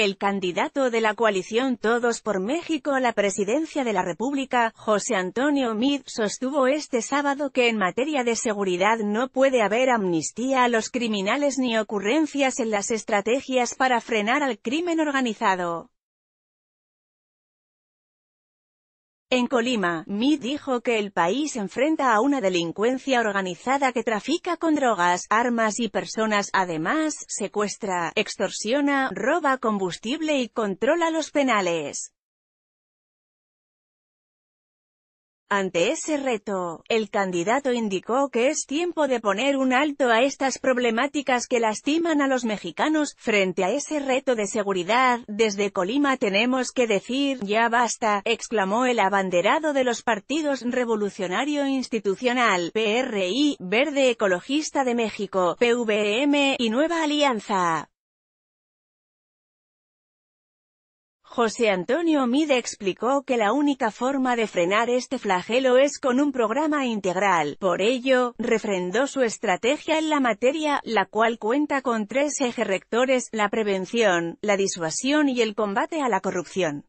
El candidato de la coalición Todos por México a la presidencia de la República, José Antonio Mid, sostuvo este sábado que en materia de seguridad no puede haber amnistía a los criminales ni ocurrencias en las estrategias para frenar al crimen organizado. En Colima, Mi dijo que el país enfrenta a una delincuencia organizada que trafica con drogas, armas y personas, además, secuestra, extorsiona, roba combustible y controla los penales. Ante ese reto, el candidato indicó que es tiempo de poner un alto a estas problemáticas que lastiman a los mexicanos. Frente a ese reto de seguridad, desde Colima tenemos que decir, ya basta, exclamó el abanderado de los partidos Revolucionario Institucional, PRI, Verde Ecologista de México, PVM, e y Nueva Alianza. José Antonio Mide explicó que la única forma de frenar este flagelo es con un programa integral. Por ello, refrendó su estrategia en la materia, la cual cuenta con tres ejes rectores, la prevención, la disuasión y el combate a la corrupción.